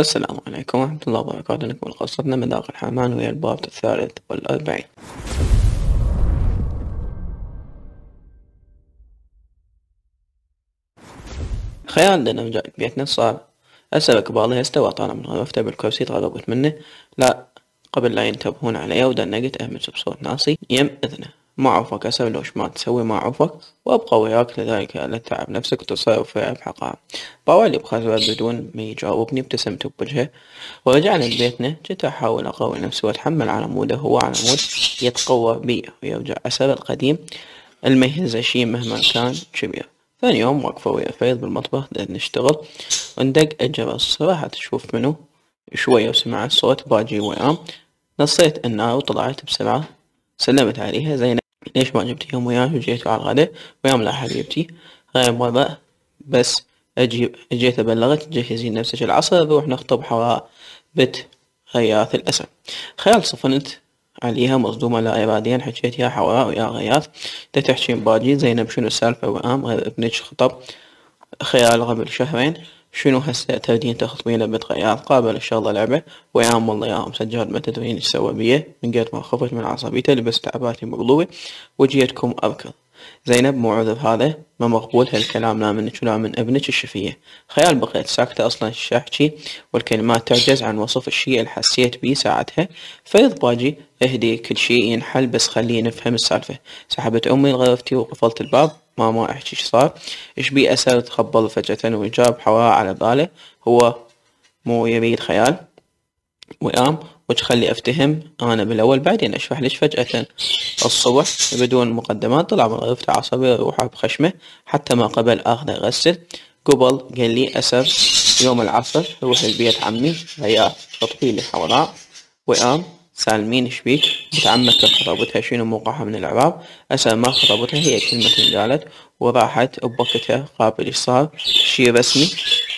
السلام عليكم ورحمة الله وبركاته نكمل قصتنا من داخل حامان وهي الباب الثالث والأربعين خيال لنا رجع بيتنا صار السمك بالها استوى طالما من غرفته بالكرسي تغربت منه لا قبل لا ينتبهون علي ودنقت أهمل بصوت ناصي يم إذنه ما عوفك أسلوش ما تسوي ما عوفك وأبقى وياك لذلك لا تتعب نفسك وتصير في بحقها باوعلي بخزوة بدون ما يجاوبني ابتسمت بوجهه ورجعنا لبيتنا جيت أحاول أقوي نفسي وأتحمل على موده هو على مود يتقوى بي ويرجع أسره القديم الميهزة شي مهما كان كبير ثاني يوم وقفة ويا فيض بالمطبخ نشتغل وندق الجرس صراحة تشوف منو شوية وسمعت صوت باجي وياه نصيت النار وطلعت بسرعة سلمت عليها زينب ليش ما يوم وياك وجيت على الغداء ويوم لا جبتي غير مرة بس أجيب جيت بلغت جهزي نفسك العصر نروح نخطب حواء بنت غياث الأسد خيال صفنت عليها مصدومة لا إراديا حكيت يا حواء ويا غياث تحكي باجي زينب شنو السالفة وام غير ابنك خطب خيال قبل شهرين شنو هسه غيال قابل ان شاء الله لعبة وياهم والله ياهم سجاد ما تدرين ايش سوى بيه من قد ما خفت من عصبيته لبست عباتي مقلوبة وجيتكم أبكر زينب مو عذر هذا ما مقبول هالكلام لا منك ولا من ابنك الشفية خيال بقيت ساكتة أصلا الشاحكي والكلمات تعجز عن وصف الشيء اللي حسيت بيه ساعتها فيض باجي اهدي كل شيء ينحل بس خليني نفهم السالفة سحبت أمي لغرفتي وقفلت الباب ماما احكي ايش صار ايش بي أسر تخبل فجأة وجاب حواء على باله هو مو يبي الخيال وئام وتخلي افتهم انا بالاول بعدين اشرح ليش فجأة الصبح بدون مقدمات طلع من غرفته عصبي روحه بخشمه حتى ما قبل اخذ غسل قبل قال لي اسف يوم العصر روح لبيت عمي هيا تطفي لي حوراء وئام سالمين شبيك متعمك خطابتها شنو موقعها من العراق أسأل ما خطابتها هي كلمة قالت وراحت بوقتها قابل صار؟ شي رسمي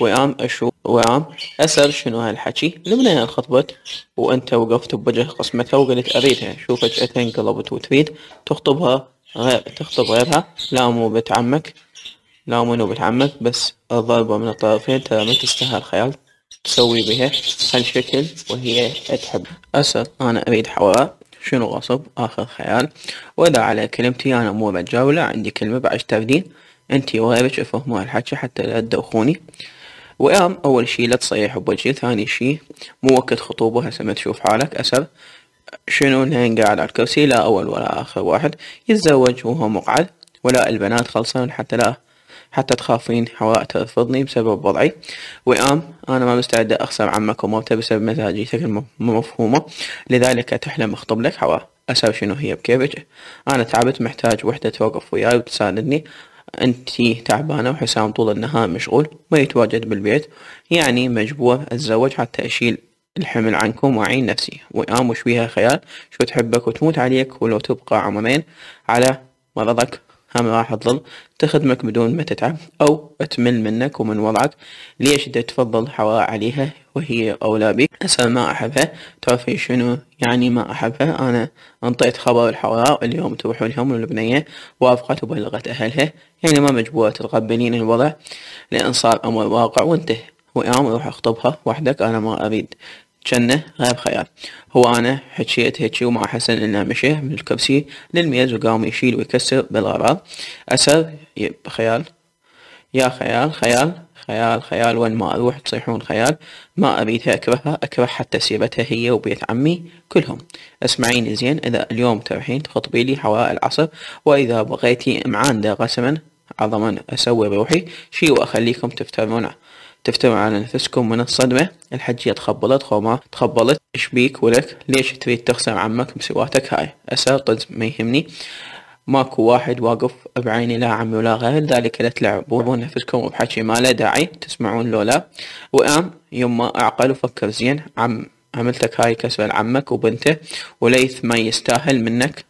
ويام أشو ويام أسأل شنو هالحكي لمن انخطبت وأنت وقفت بوجه قسمتها وقلت أريدها شو فجأة انقلبت وتريد تخطبها غير تخطب غيرها لا مو بنت عمك لا مو بنت عمك بس الضربة من الطرفين ترى ما تستاهل خيال تسوي بها هالشكل وهي تحب أسد انا اريد حواء شنو غصب اخر خيال واذا على كلمتي انا مو بتجاوله عندي كلمة بعش تردين انتي وغيرك افهموا هالحكي حتى لا تدوخوني وام اول شي لا تصيح بوجهي ثاني شي مو وقت خطوبة هسه ما تشوف حالك أسد شنو لين قاعد على الكرسي لا اول ولا اخر واحد يتزوج وهو مقعد ولا البنات خلصان حتى لا حتى تخافين حواء ترفضني بسبب وضعي وئام أنا ما مستعدة أخسر عمك ومامته بسبب مزاجيتك المفهومة لذلك تحلم أخطب لك حواء أسوي شنو هي بكيفك أنا تعبت محتاج وحدة توقف وياي وتساندني أنتي تعبانة وحسام طول النهار مشغول ما يتواجد بالبيت يعني مجبور أتزوج حتى أشيل الحمل عنكم وأعين نفسي وئام وش بيها خيال شو تحبك وتموت عليك ولو تبقى عمرين على مرضك هم راح تظل تخدمك بدون ما تتعب أو تمل منك ومن وضعك ليش دا تفضل حواء عليها وهي أولى بك أسأل ما أحبها تعرفي شنو يعني ما أحبها أنا انطيت خبر الحوراء اليوم تروحوا لهم البنية وافقت وبلغت أهلها يعني ما مجبورة تتقبلين الوضع لأن صار أمر واقع وانتهى ويوم روح اخطبها وحدك أنا ما أريد جنه غير خيال هو أنا حكيت هيجي ومع حسن إنه مشي من الكرسي للميز وقام يشيل ويكسر بالغراض أسر خيال يا خيال خيال خيال خيال وين ما أروح تصيحون خيال ما ابيتها أكرهها أكره حتى سيرتها هي وبيت عمي كلهم اسمعيني زين إذا اليوم تروحين تخطبي لي حوالي العصر وإذا بغيتي معاندة قسما عظما أسوي بروحي شي وأخليكم تفترونه تفتهم على نفسكم من الصدمة الحجية تخبلت خوما تخبلت بيك ولك ليش تريد تخسر عمك بسواتك هاي أسأل طز ما يهمني ماكو واحد واقف بعيني لا عمي ولا غير ذلك لا تلعبون نفسكم وبحكي ما له داعي تسمعون لولا وقام يما اعقل وفكر زين عم عملتك هاي كسبة لعمك وبنته وليث ما يستاهل منك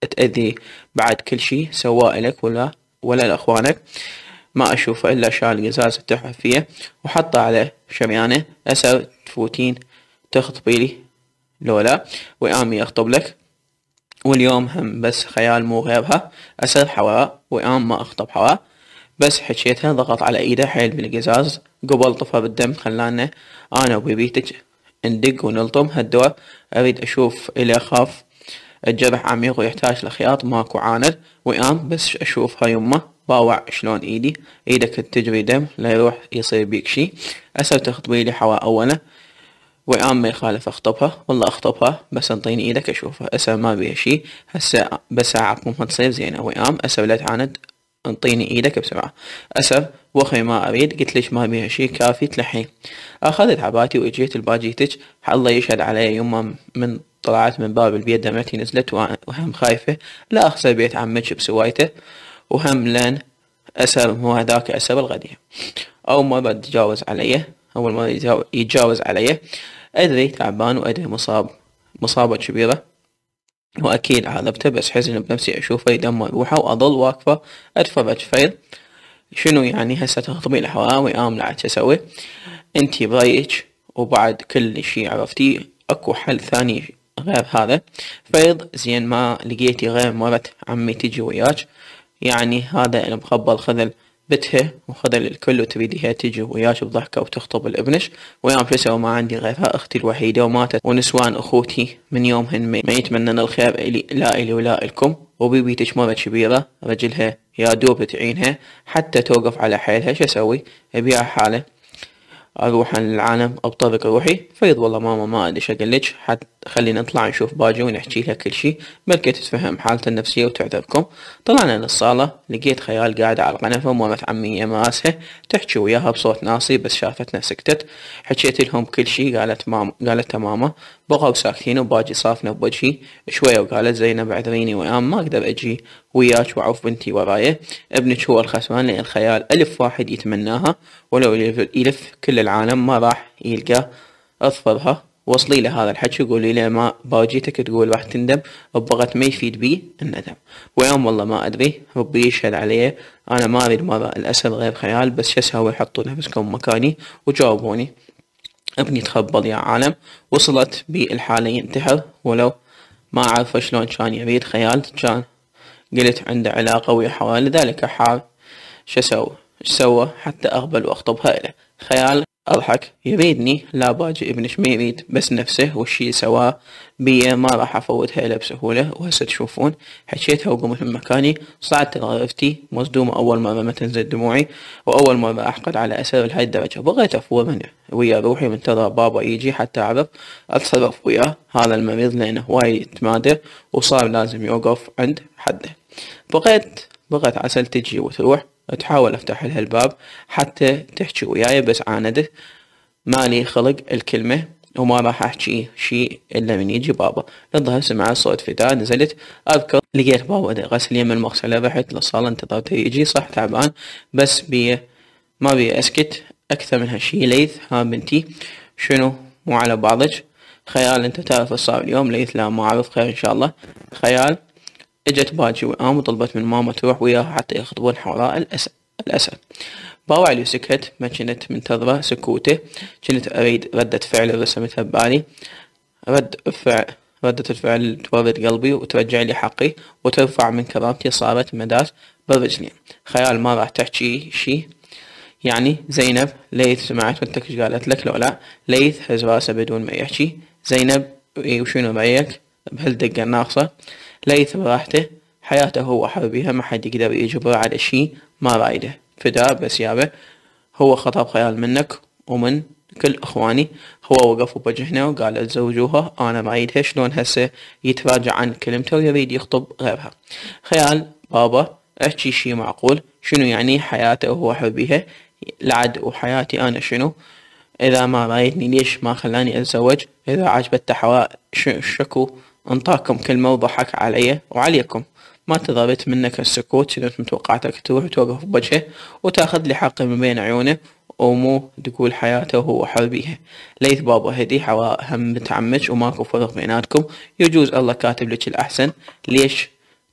تتأذي بعد كل شي سواء لك ولا ولا لأخوانك ما أشوفه إلا شال التحف التحفية وحطه على شريانه هسه تفوتين تخطبي لي لولا ويامي أخطب لك واليوم هم بس خيال مو غيرها أسأل حواء ويام ما أخطب حواء بس حكيتها ضغط على ايده حيل بالقزاز قبل طفى بالدم خلانا انا وبيبيتك ندق ونلطم هالدواء اريد اشوف الى اخاف الجرح عميق ويحتاج لخياط ماكو عاند ويام بس اشوفها يمه باوع شلون ايدي ايدك تجري دم لا يروح يصير بيك شي اسر تخطبي لي حواء ويام ما يخالف اخطبها والله اخطبها بس انطيني ايدك اشوفها اسر ما بيها شي هسه بس عقمها تصير زينه ويام اسر لا تعاند انطيني ايدك بسرعة اسر وخي ما اريد قلت ليش ما بيها شي كافي تلحين اخذت عباتي واجيت الباجيتج الله يشهد علي يما من طلعت من باب البيت دمعتي نزلت وهم خايفة لا اخسر بيت عمك بسوايته وهم لن أسأل هو هذاك الغدية أو أول مرة يتجاوز عليا أول مرة يتجاوز عليا أدري تعبان وأدري مصاب مصابة كبيرة وأكيد عذبته بس حزن بنفسي أشوفه يدمر روحه وأظل واقفة أتفرج فيل شنو يعني هسه تخطبي الحرام ويقام لا تسوي انتي برأيك وبعد كل شي عرفتي اكو حل ثاني غير هذا فيض زين ما لقيتي غير مرة عمي تجي وياك يعني هذا المخبل خذل بتها وخذل الكل وتريدها تجي وياش بضحكة وتخطب الابنش ويوم فلسة وما ما عندي غيرها اختي الوحيدة وماتت ونسوان اخوتي من يومهن ما يتمنن الخير الي لا الي ولا الكم وبيبي مرة كبيرة رجلها يا دوب تعينها حتى توقف على حيلها شو اسوي ابيع حاله اروح عن العالم ابطرك روحي فيض والله ماما ما ادري شقلج حد خلينا نطلع نشوف باجي ونحكي لها كل شيء بلكي تتفهم حالته النفسية وتعذبكم طلعنا للصالة لقيت خيال قاعد على القنفة مورت عمية ماسه تحكي وياها بصوت ناصي بس شافتنا سكتت حكيت لهم كل شيء قالت ماما قالت ماما بغاو ساكتين وباجي صافنة بوجهي شوية وقالت زينب اعذريني ويام ما أقدر أجي وياك وعوف بنتي وراية ابنك هو الخسران لأن الخيال ألف واحد يتمناها ولو يلف كل العالم ما راح يلقى اظفرها وصلي له هذا الحكي قولي له ما باجيتك تقول راح تندم وبغت ما يفيد بي الندم ويوم والله ما ادري ربي يشهد عليه انا ما اريد مرة الاسد غير خيال بس شو اسوي حطوا نفسكم مكاني وجاوبوني ابني تخبل يا عالم وصلت بي الحالة ينتحر ولو ما عرف شلون كان يريد خيال كان قلت عنده علاقة ويا حوالي ذلك حار شو شو سوى حتى أقبل وأخطبها إله خيال أضحك يريدني لا باجي ابن شميريد يريد بس نفسه والشي سواه بيا ما راح أفوتها إلا بسهولة وهسه تشوفون حشيتها وقمت من مكاني صعدت لغرفتي مصدومة أول مرة ما تنزل دموعي وأول مرة أحقد على أسر لهاي الدرجة بغيت أفور منه ويا روحي من ترى بابا يجي حتى أعرف أتصرف وياه هذا المريض لأنه هواي يتمادر وصار لازم يوقف عند حده بغيت بغيت عسل تجي وتروح تحاول افتح لها الباب حتى تحكي وياي بس عاندت مالي خلق الكلمة وما راح احكي شيء الا من يجي بابا الظهر سمع صوت فتاة نزلت اذكر لقيت بابا غسل يم المغسلة رحت للصالة انتظرته يجي صح تعبان بس بي ما بي اسكت اكثر من هالشي ليث ها بنتي شنو مو على بعضك خيال انت تعرف الصعب اليوم ليث لا ما اعرف خير ان شاء الله خيال اجت باجي وام وطلبت من ماما تروح وياها حتى يخطبون حوراء الأسد باوعلي سكت ما كنت منتظرة سكوته كنت أريد ردة فعل رسمتها ببالي رد فعل ردة الفعل تورد قلبي وترجع لي حقي وترفع من كرامتي صارت مداس برجلي خيال ما راح تحكي شي يعني زينب ليث سمعت وانتك ايش قالت لك لو لا ليث هز راسه بدون ما يحكي زينب إيه، وشنو رأيك بهالدقة الناقصة ليث براحته حياته هو بيها ما حد يقدر يجبره على شي ما رايده فدا بس يابا هو خطب خيال منك ومن كل اخواني هو وقف بوجهنا وقال اتزوجوها انا رايدها شلون هسه يتراجع عن كلمته ويريد يخطب غيرها خيال بابا احكي شي معقول شنو يعني حياته حر بيها لعد وحياتي انا شنو اذا ما رايدني ليش ما خلاني اتزوج اذا عجبت حواء شكو انطاكم كلمة وضحك علي وعليكم ما تضابت منك السكوت إذا كنت متوقعتك تروح توقف بوجهه وتاخذ لي حقي من بين عيونه ومو تقول حياته وهو حر بيها ليث بابا هدي حوا هم متعمج وماكو فرق بيناتكم يجوز الله كاتب لك الأحسن ليش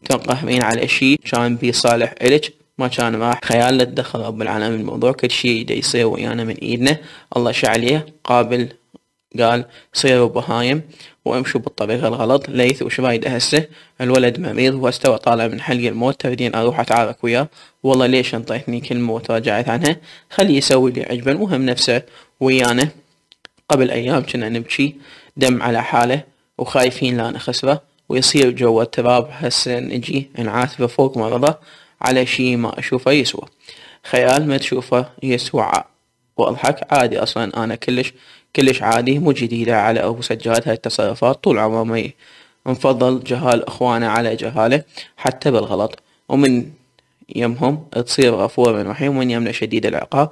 تنقهرين على شيء كان بي صالح إلك ما كان راح خيال تدخل رب العالمين الموضوع كل شيء يصير ويانا من ايدنا الله شعليه قابل قال صيروا بهايم وامشوا بالطريقة الغلط ليث وشرايد هسه الولد مريض واستوى طالع من حلق الموت تريدين اروح اتعارك وياه والله ليش انطيتني كلمة وتراجعت عنها خليه يسوي لي عجبا المهم نفسه ويانا قبل ايام كنا نبكي دم على حاله وخايفين لا نخسره ويصير جوا التراب هسه نجي نعاتبه فوق مرضه على شي ما اشوفه يسوى خيال ما تشوفه يسوى واضحك عادي اصلا انا كلش كلش عادي مو جديدة على ابو سجاد هاي التصرفات طول عمري انفضل جهال اخوانا على جهاله حتى بالغلط ومن يمهم تصير غفور من رحيم ومن يمنا شديد العقاب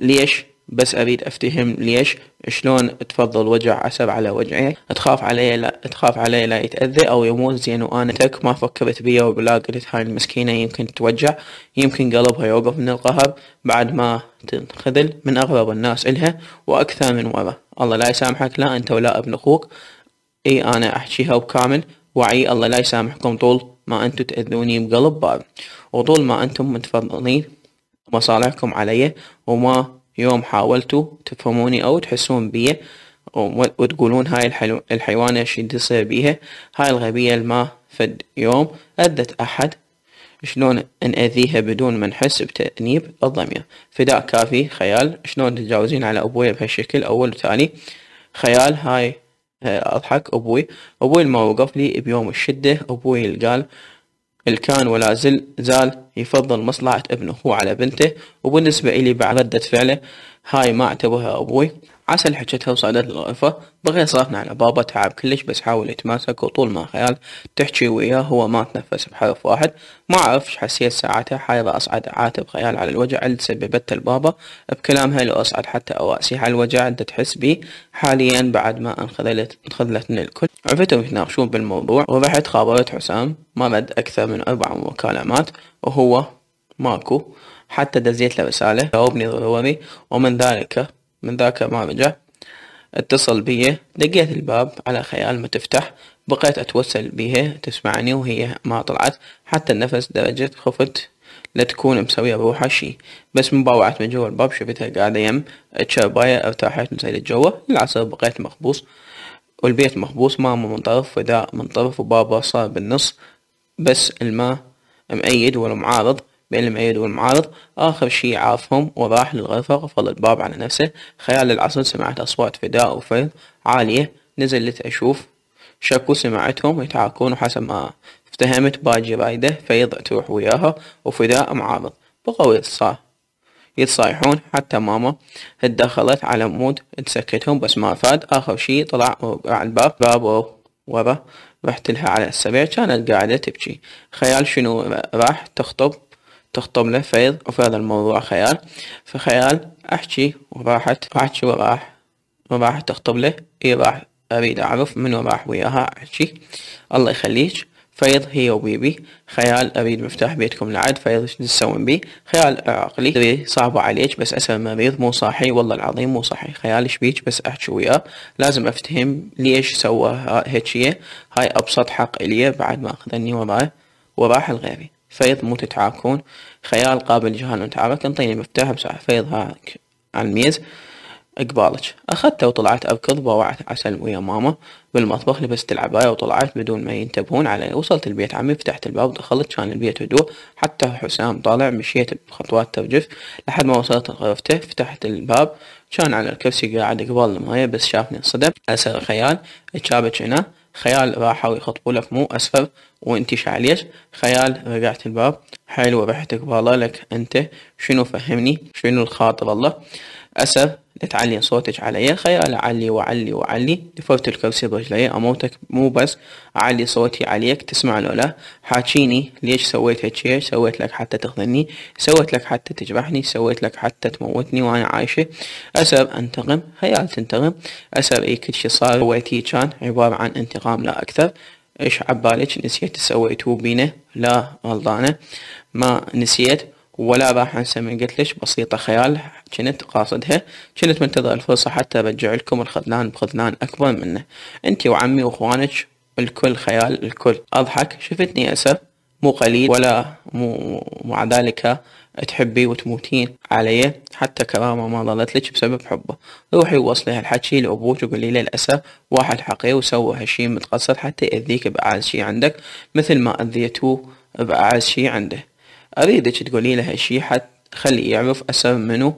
ليش بس اريد افتهم ليش شلون تفضل وجع عسر على وجعي تخاف علي لا تخاف علي لا يتاذى او يموت زين وانا تك ما فكرت بيا وبلا قلت هاي المسكينه يمكن توجع يمكن قلبها يوقف من القهر بعد ما تنخذل من اغرب الناس الها واكثر من ورا الله لا يسامحك لا انت ولا ابن اخوك اي انا احكيها بكامل وعي الله لا يسامحكم طول ما انتم تاذوني بقلب بار وطول ما انتم متفضلين مصالحكم علي وما يوم حاولتوا تفهموني أو تحسون بيه وتقولون هاي الحلو الحيوانة ايش يصير بيها هاي الغبية الما فد يوم أذت أحد شلون نأذيها بدون ما نحس بتأنيب الضمير فداء كافي خيال شلون تتجاوزين على أبوي بهالشكل أول وتالي خيال هاي آه، أضحك أبوي أبوي الموقف لي بيوم الشدة أبوي اللي قال الكان ولا زل زال يفضل مصلحة ابنه هو على بنته وبالنسبة إلي بعد ردة فعله هاي ما اعتبرها أبوي عسل حجتها وصعدت الغرفة بغي صرفنا على بابا تعب كلش بس حاول يتماسك وطول ما خيال تحجي وياه هو ما تنفس بحرف واحد ما عرفش حسيت ساعتها حايرة أصعد عاتب خيال على الوجع اللي سببته البابا بكلامها لو أصعد حتى اواسيح على الوجع انت تحس بيه حاليا بعد ما انخذلت انخذلت من الكل عرفتهم يتناقشون بالموضوع ورحت خابرت حسام ما رد أكثر من أربع مكالمات وهو ماكو حتى دزيت له رسالة جاوبني ضروري ومن ذلك من ذاك ما رجع اتصل بي دقيت الباب على خيال ما تفتح بقيت أتوسل بيها تسمعني وهي ما طلعت حتى النفس درجة خفت لا تكون مسوية بروحها شي بس مباوعت من جوا الباب شفتها قاعدة يم اتشرباية ارتاحت نسيت جوا للعصر بقيت مخبوص والبيت مخبوص ماما من طرف وداء من طرف وبابا صار بالنص بس الماء مأيد ولا معارض بين المؤيد والمعارض آخر شي عافهم وراح للغرفة غفل الباب على نفسه خيال العصر سمعت أصوات فداء وفيض عالية نزلت أشوف شكو سمعتهم يتعاكون وحسب ما افتهمت باجي رايدة فيض تروح وياها وفداء معارض بقوا يتصا يتصايحون حتى ماما اتدخلت على مود تسكتهم بس ما فاد آخر شي طلع وقع الباب باب ورا رحت لها على السريع كانت قاعدة تبكي خيال شنو راح تخطب تخطب له فيض وفي هذا الموضوع خيال فخيال أحكي وراحت أحكي وراح وراحت تخطب له إي راح أريد أعرف من راح وياها أحكي الله يخليك فيض هي وبيبي خيال أريد مفتاح بيتكم لعد فيض ايش تسوون بيه خيال عقلي تدري صعبة عليك بس أسأل مريض مو صاحي والله العظيم مو صاحي خيال ايش بيك بس أحكي وياه لازم أفتهم ليش سوى هيك هاي أبسط حق إلي بعد ما أخذني وراه وراح لغيري فيض مو تتعاكون خيال قابل جهال عارف انطيني مفتاح بسرعة فيض هاك على الميز اقبالك أخذته وطلعت أركض بوعت عسل ويا ماما بالمطبخ لبست العباية وطلعت بدون ما ينتبهون علي وصلت البيت عمي فتحت الباب ودخلت كان البيت هدوء حتى حسام طالع مشيت بخطوات ترجف لحد ما وصلت غرفته فتحت الباب كان على الكرسي قاعد قبال الماية بس شافني انصدم أسر خيال اتشابك هنا خيال راحوا يخطبوا لك مو أسفر وانت شعليش خيال رجعت الباب حلوة بحتك بالله لك انت شنو فهمني شنو الخاطر الله أسر تعلي صوتك علي خيال أعلي وعلي وعلي دفرت الكرسي برجلي أموتك مو بس أعلي صوتي عليك تسمع لو لا حاكيني ليش سويت هيك سويت لك حتى تخذلني سويت لك حتى تجرحني سويت لك حتى تموتني وأنا عايشة أسر أنتقم خيال تنتقم أسر إي كل شي صار سويتي كان عبارة عن انتقام لا أكثر إيش عبالك نسيت سويتوه بينا لا غلطانة ما نسيت ولا راح انسى من قلت ليش بسيطة خيال كنت قاصدها كنت منتظر الفرصة حتى برجع لكم الخذلان بخذلان أكبر منه أنت وعمي وإخوانك الكل خيال الكل أضحك شفتني أسف مو قليل ولا مو مع ذلك تحبي وتموتين علي حتى كرامة ما ظلت لك بسبب حبه روحي ووصلي هالحكي لأبوك وقولي له للأسف واحد حقي وسوى هالشي متقصد حتى يأذيك بأعز شي عندك مثل ما أذيته بأعز شي عنده أريدك تقولي له هالشي حتى خلي يعرف أسر منه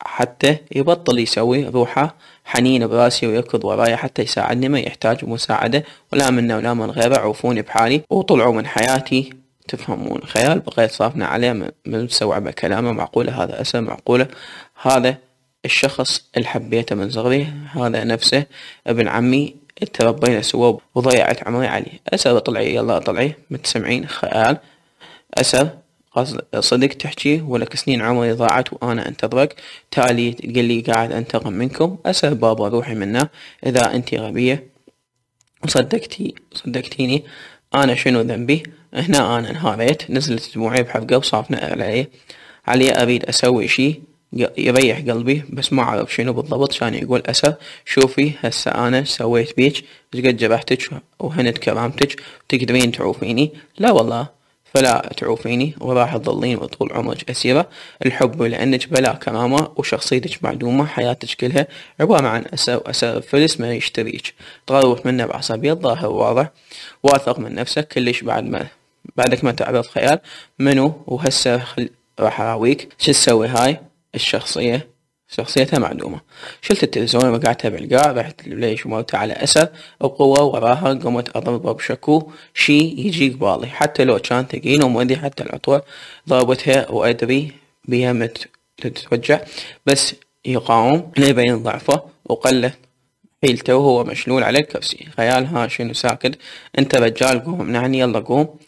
حتى يبطل يسوي روحه حنين براسي ويركض ورايا حتى يساعدني ما يحتاج مساعدة ولا منه ولا من غيره عوفوني بحالي وطلعوا من حياتي تفهمون خيال بقيت صافنا عليه من مستوعبة كلامه معقولة هذا أسر معقولة هذا الشخص اللي حبيته من صغري هذا نفسه ابن عمي تربينا سوا وضيعت عمري عليه أسر طلعي يلا طلعي متسمعين خيال أسر صدق تحكي ولك سنين عمري ضاعت وأنا أنتظرك تالي تقلي لي قاعد أنتقم منكم أسأل بابا روحي منه إذا أنت غبية وصدقتي صدقتيني أنا شنو ذنبي هنا أنا انهاريت نزلت دموعي بحرقة وصافنة علي علي أريد أسوي شي يريح قلبي بس ما أعرف شنو بالضبط كان يقول أسر شوفي هسه أنا سويت بيج قد جبحتك وهنت كرامتك تقدرين تعوفيني لا والله فلا تعوفيني وراح تظلين وطول عمرك أسيرة الحب لأنك بلا كرامة وشخصيتك معدومة حياتك كلها عبارة عن اسى واسى فلس ما يشتريك تغرف منه بعصبية ظاهر واضح واثق من نفسك كلش بعد ما بعدك ما تعرض خيال منو وهسه راح أراويك شو تسوي هاي الشخصية شخصيتها معدومة شلت التلفزيون وقعت بالقاع رحت ليش وموت على أسد وقوة وراها قمت أضربه بشكو شي يجيك بالي حتى لو كان ثقيل ومؤذي حتى العطوة ضربتها وأدري بها مت تتوجع بس يقاوم ليبين ضعفه وقلت حيلته وهو مشلول على الكرسي خيال شنو ساكت انت رجال قوم نعني يلا قوم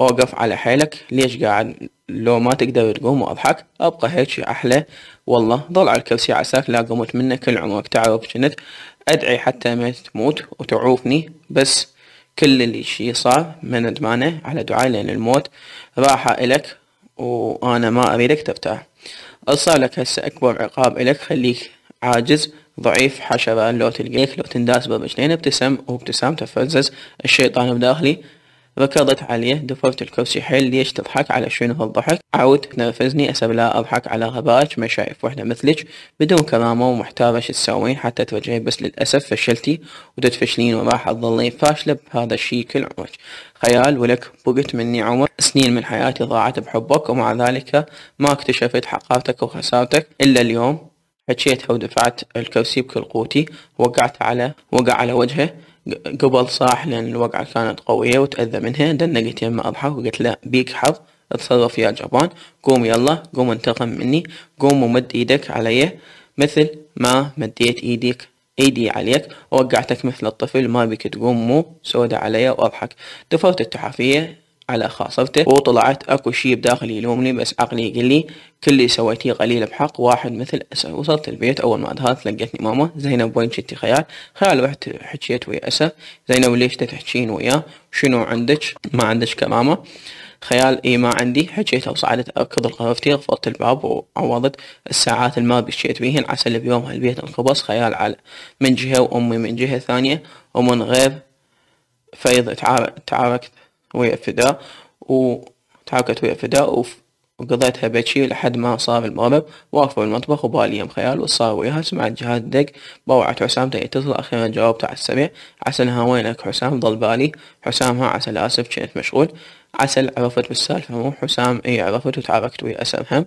أوقف على حيلك ليش قاعد لو ما تقدر تقوم وأضحك أبقى هيك أحلى والله ضل على الكرسي عساك لا قمت منه كل عمرك تعرف جنت أدعي حتى ما تموت وتعوفني بس كل اللي شي صار من ادمانه على دعائي لأن الموت راحة إلك وأنا ما أريدك ترتاح أصار لك هسه أكبر عقاب إلك خليك عاجز ضعيف حشرة لو تلقيك لو تنداس برجلين ابتسم وابتسام تفزز الشيطان بداخلي ركضت عليه دفرت الكرسي حيل ليش تضحك على شنو هالضحك عاود تنرفزني أسب لا أضحك على غبائك ما شايف وحدة مثلك بدون كرامة ومحتارة شو تسوين حتى تواجهي بس للأسف فشلتي وتتفشلين وراح تظلين فاشلة بهذا الشي كل عمرك خيال ولك بقت مني عمر سنين من حياتي ضاعت بحبك ومع ذلك ما اكتشفت حقارتك وخسارتك إلا اليوم حكيتها ودفعت الكرسي بكل قوتي وقعت على وقع على وجهه قبل صاح لأن الوقعة كانت قوية وتأذى منها دنقت يمه أضحك وقلت له بيك حظ اتصرف يا جبان قوم يلا قوم انتقم مني قوم ومد ايدك علي مثل ما مديت ايديك ايدي عليك ووقعتك مثل الطفل ما بك تقوم مو سودة علي واضحك دفرت التحافية على خاصرته وطلعت اكو شي بداخلي يلومني بس عقلي يقول لي كل اللي سويتيه قليل بحق واحد مثل أسا وصلت البيت أول ما دخلت لقيتني ماما زينب وين شتي خيال خيال رحت حكيت ويا أسا زينب ليش تحكين وياه شنو عندك ما عندك كماما خيال اي ما عندي حكيت وصعدت اركض لغرفتي غفرت الباب وعوضت الساعات الما بشيت بيهن عسل بيوم هالبيت انقبص خيال على من جهة وامي من جهة ثانية ومن غير فيض تعاركت ويا فداء وتحركت ويا فداء وقضيتها بشي لحد ما صار المغرب واقفة بالمطبخ يم خيال وصار وياها سمعت جهاد دق بوعت حسام يتصل أخيرا جاوبت على عسل عسلها وينك حسام ضل بالي حسام ها عسل آسف كنت مشغول عسل عرفت بالسالفة مو حسام اي عرفت وتعاركت ويا أسمهم هم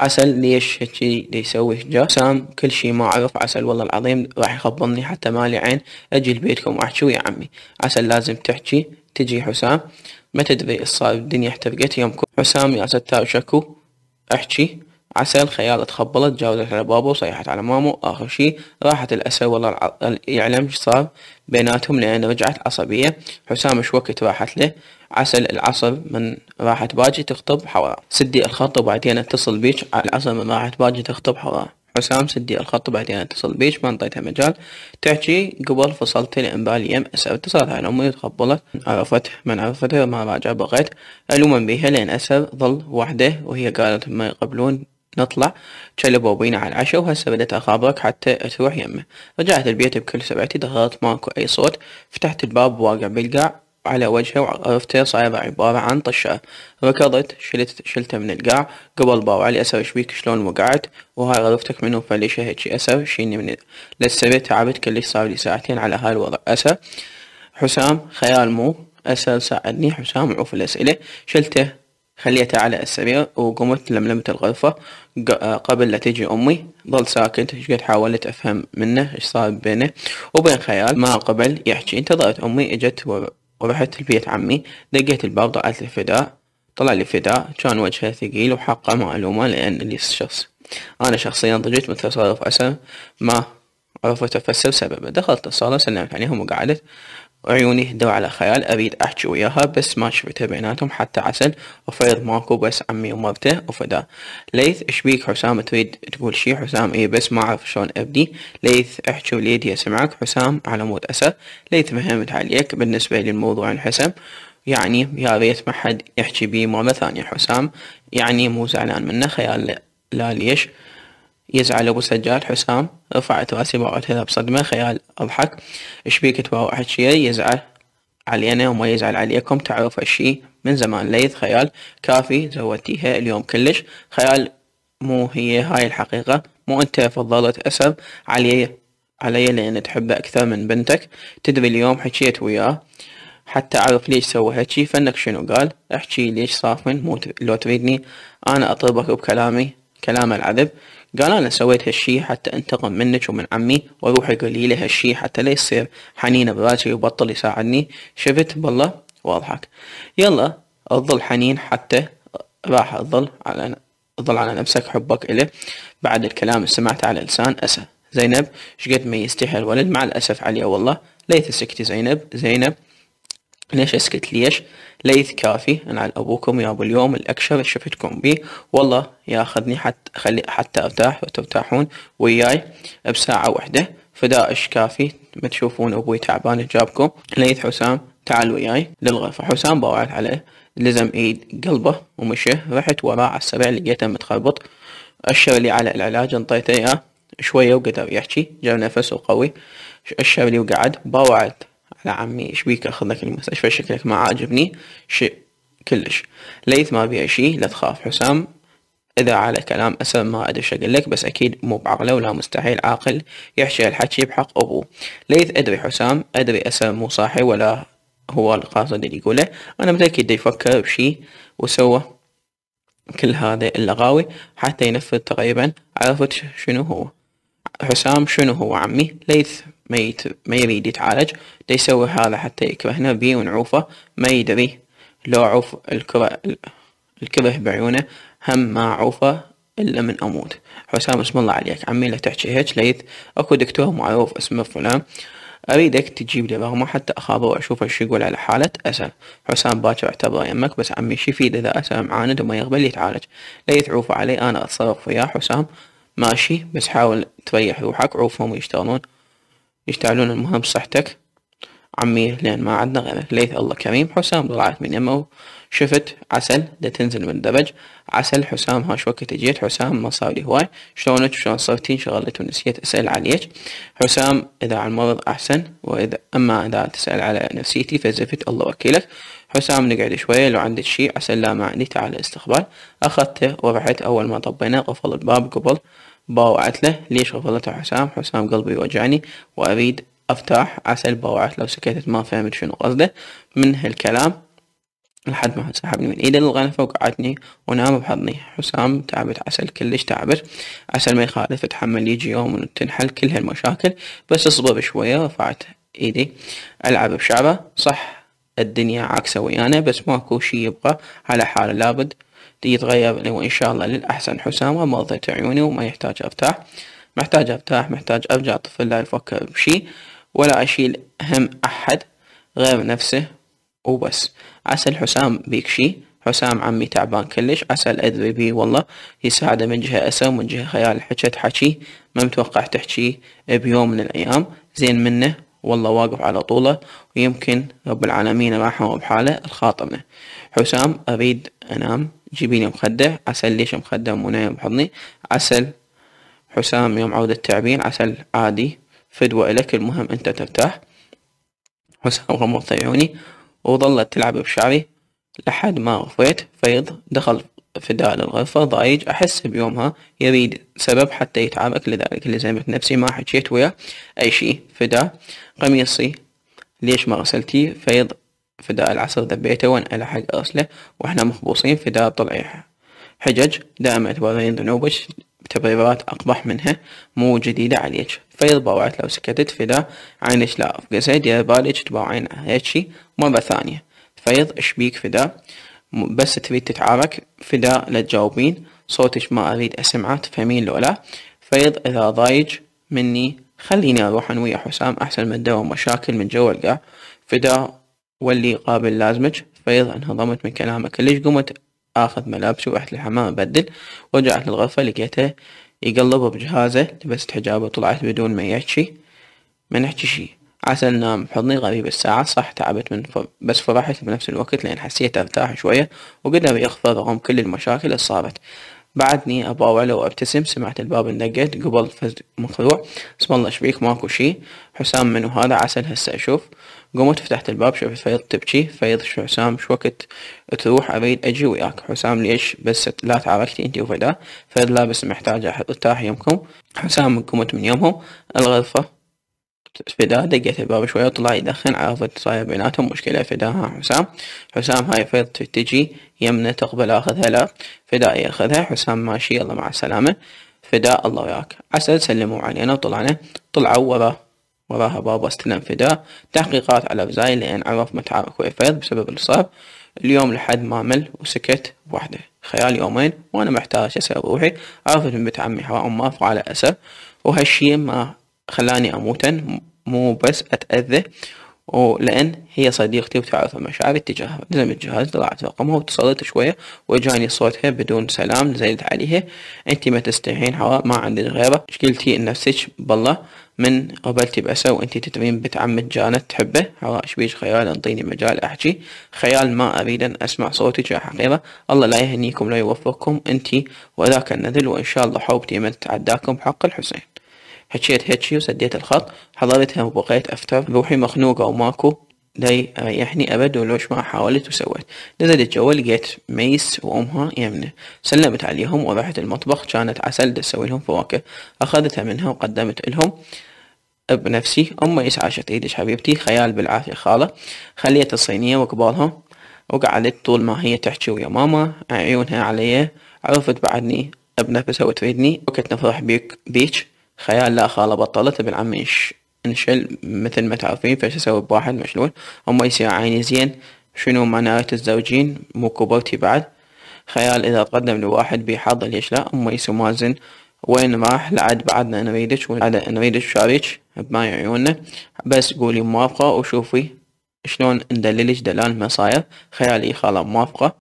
عسل ليش هالشي ليسوي جا سام كل شي ما عرف عسل والله العظيم راح يخبرني حتى مالي عين اجي لبيتكم واحكي ويا عمي عسل لازم تحكي تجي حسام ما تدري اش صار الدنيا احترقت يوم كل حسام يا ستار شكو احكي عسل خيالة تخبلت جاوزت على بابا وصيحت على مامو آخر شي راحت الأسر والله يعلم شو صار بيناتهم لأن رجعت عصبية حسام شو وقت راحت له عسل العصر من راحت باجي تخطب حوار سدي الخط وبعدين اتصل بيك العصر من راحت باجي تخطب حوار حسام سدي الخط بعدين اتصل بيش نعم، ما انطيتها مجال تحكي قبل فصلت لانبال يم اسف اتصلت على امي وتقبلت عرفت من عرفته ما راجع بغيت الوما بيها لان اسف ظل وحده وهي قالت ما يقبلون نطلع شلبوا بينا على العشاء وهسه بدت أخابرك حتى تروح يمه رجعت البيت بكل سرعتي دخلت ماكو أي صوت فتحت الباب واقع بالقاع على وجهه وعرفته صايرة عبارة عن طشة ركضت شلت شلته من القاع قبل باو علي أسر شبيك شلون وقعت وهاي غرفتك منه فليش هيجي أسر شيني من للسبع تعبت كلش صار لي ساعتين على هاي الوضع أسر حسام خيال مو أسر ساعدني حسام عوف الأسئلة شلته خليته على السرير وقمت لملمت الغرفة قبل لا تجي أمي ظل ساكت شقد حاولت أفهم منه إيش صار بينه وبين خيال ما قبل يحكي انتظرت أمي إجت ورحت لبيت عمي دقيت الباب طلعت الفداء طلع لي فداء كان وجهه ثقيل وحقه معلومة لأنني شخص أنا شخصيا ضجيت من تصرف أسا ما عرفت أفسر سببه دخلت الصالة سلمت عليهم وقعدت عيوني هدوا على خيال أريد أحكي وياها بس ما شفته بيناتهم حتى عسل وفيض ماكو بس عمي ومرته وفدا ليث اشبيك حسام تريد تقول شي حسام إيه بس ما أعرف شلون أبدي ليث احكي وليدي أسمعك حسام على مود أسى ليث فهمت عليك بالنسبة للموضوع الحسم يعني يا ريت ما حد يحكي بيه مرة ثانية حسام يعني مو زعلان منه خيال لا ليش يزعل أبو سجال حسام رفعت راسي وقالت بصدمة خيال أضحك شبيك واحد هالشي يزعل علينا وما يزعل عليكم تعرف هالشي من زمان ليث خيال كافي زودتيها اليوم كلش خيال مو هي هاي الحقيقة مو انت فضلت أسد علي علي لأن تحبه أكثر من بنتك تدري اليوم حكيت وياه حتى أعرف ليش سوى هالشي فنك شنو قال احكي ليش صافن مو لو تريدني أنا أطلبك بكلامي كلام العذب قال أنا سويت هالشي حتى أنتقم منك ومن عمي واروح اقولي له هالشي حتى لا يصير حنين براسي وبطل يساعدني شفت بالله وأضحك يلا أظل حنين حتى راح أظل على أظل على نفسك حبك إله بعد الكلام اللي سمعته على لسان أسى زينب شقد ما يستحي الولد مع الأسف عليه والله ليت سكتي زينب زينب ليش أسكت ليش ليث كافي أنا أبوكم يا أبو اليوم الاكشر اللي شفتكم بيه والله ياخذني حتى خلي حتى أرتاح وترتاحون وياي بساعة واحدة فدائش كافي ما تشوفون أبوي تعبان جابكم ليث حسام تعال وياي للغرفة حسام باوعت عليه لزم ايد قلبه ومشى رحت وراه على السريع لقيته متخربط أشر لي على العلاج انطيته اياه شوية وقدر يحكي جاب نفسه قوي أشر لي وقعد باوعت على عمي بيك اخذك المستشفى شكلك ما عاجبني شيء كلش ليث ما بيها شي لا تخاف حسام إذا على كلام اسم ما أدري أقول لك بس أكيد مو بعقله ولا مستحيل عاقل يحشي الحكي بحق أبوه ليث أدري حسام أدري اسم مو صاحي ولا هو القاصد اللي يقوله أنا متأكد يفكر بشي وسوى كل هذا اللغاوي حتى ينفذ تقريبا عرفت شنو هو حسام شنو هو عمي ليث ما, يت... ما يريد يتعالج دا يسوي هذا حتى يكرهنا بيه ونعوفه ما يدري لو عوف الكره الكره بعيونه هم ما عوفه إلا من أموت حسام اسم الله عليك عمي لا تحكي هيك ليت أكو دكتور معروف اسمه فلان أريدك تجيب لي رغمه حتى اخابه وأشوفه شو يقول على حالة أسى حسام باكر اعتبره يمك بس عمي شي يفيد إذا أسى معاند وما يقبل يتعالج لا عوفه علي أنا أتصرف وياه حسام ماشي بس حاول تريح روحك عوفهم ويشتغلون يشتعلون المهم صحتك عمي لان ما عدنا غيرك ليث الله كريم حسام طلعت من يمه شفت عسل دا تنزل من الدبج عسل حسام هاش وقت اجيت حسام ما صار لي هواي شلونك شلون صرتي انشغلت ونسيت اسال عليك حسام اذا على المرض احسن واذا اما اذا تسال على نفسيتي فزفت الله وكيلك حسام نقعد شوية لو عندك شي عسل لا ما عندي تعال استقبال اخذته ورحت اول ما طبينا قفل الباب قبل باوعت له ليش غفلت حسام حسام قلبي يوجعني وأريد أفتاح عسل باوعت لو سكتت ما فهمت شنو قصده من هالكلام لحد ما سحبني من ايده الغنفة وقعدني ونام بحضني حسام تعبت عسل كلش تعبت عسل ما يخالف اتحمل يجي يوم وتنحل كل هالمشاكل بس اصبر شوية رفعت ايدي العب بشعره صح الدنيا عكسه ويانا بس ماكو شي يبقى على حاله لابد يتغير اللي إن شاء الله للأحسن حسامة مرضة عيوني وما يحتاج أرتاح محتاج أرتاح محتاج أرجع طفل لا يفكر بشي ولا أشيل هم أحد غير نفسه وبس عسى الحسام بيك شي حسام عمي تعبان كلش عسى أدري بيه والله يساعده من جهة اسى ومن جهة خيال حكت حكي ما متوقع تحكي بيوم من الأيام زين منه والله واقف على طوله ويمكن رب العالمين راحه بحاله الخاطمه حسام أريد أنام جيبي لي مخدة عسل ليش مخدة نايم بحضني عسل حسام يوم عودة تعبين عسل عادي فدوة إلك المهم أنت ترتاح حسام غمضت عيوني وظلت تلعب بشعري لحد ما غفيت فيض دخل فداء للغرفة ضايج أحس بيومها يريد سبب حتى يتعبك لذلك لزمت نفسي ما حكيت ويا أي شي فداء قميصي ليش ما غسلتيه فيض فدا العصر دبيته وانقلع حق أصله وإحنا مخبوصين فدا طلعيها حجج دائما تبغين ذنوبك بتبريرات أقبح منها مو جديدة عليك باوعت لو سكتت فدا دا عينك لا أفقسي دير بالك تباوعين هيجي مرة ثانية فيض اشبيك فدا بس تريد تتعارك فدا لا تجاوبين صوتك ما أريد أسمعه تفهمين لولا فيض إذا ضايج مني خليني أروح أنا ويا حسام أحسن ما دوا مشاكل من جو القاع فدا واللي يقابل لازمك فيض انهضمت من كلامك ليش قمت اخذ ملابسي ورحت للحمام ابدل ورجعت للغرفة لقيته يقلب بجهازه لبست حجابه وطلعت بدون ما يحكي ما نحكي شي عسى نام بحضني غريب الساعة صح تعبت من ف... بس فرحت بنفس الوقت لأن حسيت أرتاح شوية وقدر يخفض رغم كل المشاكل اللي صارت بعدني له وأبتسم سمعت الباب اندقت قبل فز مخروع اسم الله شبيك ماكو شي حسام منو هذا عسل هسه أشوف قمت فتحت الباب شفت فيض تبكي فيض شو حسام شو وقت تروح اريد اجي وياك حسام ليش بس لا تعاركتي انت وفدا فيض لا بس محتاجة ارتاح يمكم حسام قمت من يومهم الغرفة فدا دقيت الباب شوية وطلع يدخن عرفت صاير بيناتهم مشكلة فدا ها حسام حسام هاي فيض تجي يمنى تقبل اخذها لا فدا ياخذها حسام ماشي يلا مع السلامة فدا الله وياك عسل سلموا علينا وطلعنا طلعوا وراه وراها بابا استلم فداء تحقيقات على فزاي لأن عرف متعارك ويفيض بسبب الصعب اليوم لحد ما مل وسكت وحده خلال يومين وأنا محتاج أسأل روحي عرفت من بنت عمي حرام ما فعلى أسف وهالشي ما خلاني أموتن مو بس أتأذى ولأن هي صديقتي وتعرف مشاعري تجاهها لزمت الجهاز طلعت رقمها واتصلت شوية وإجاني صوتها بدون سلام زيد عليها انتي ما تستحين حواء ما عندك غيره مشكلتي نفسك بالله من قبلتي بأسى وانتي تدرين بنت جانت تحبه حواء شبيج خيال أنطيني مجال أحكي خيال ما أريد أن أسمع صوتك يا حقيقة الله لا يهنيكم لا يوفقكم انتي وذاك النذل وإن شاء الله حوبتي من تعداكم حق الحسين حكيت هيك وسديت الخط حضرتها وبقيت افتر روحي مخنوقة وماكو لا يريحني ابد ولوش ما حاولت وسويت نزلت جوا لقيت ميس وامها يمنه سلمت عليهم ورحت المطبخ كانت عسل تسوي لهم فواكه اخذتها منها وقدمت لهم بنفسي ميس عاشت ايدش حبيبتي خيال بالعافيه خاله خليت الصينيه وكبارهم وقعدت طول ما هي تحكي ويا ماما عيونها علي عرفت بعدني ابنفسها وتريدني وكنت نفرح بيك بيك خيال لا خالة بطلت ابن عمي انشل مثل ما تعرفين فايش اسوي بواحد مشلول هم يصير عيني زين شنو معنات الزوجين مو كبرتي بعد خيال اذا تقدم لواحد بحظ ليش لا امي يسو مازن وين راح لعد بعدنا نريدش وعد نريدش شاريش بما عيوننا بس قولي موافقة وشوفي شلون ندللش دلال مصايب خيالي خالة موافقة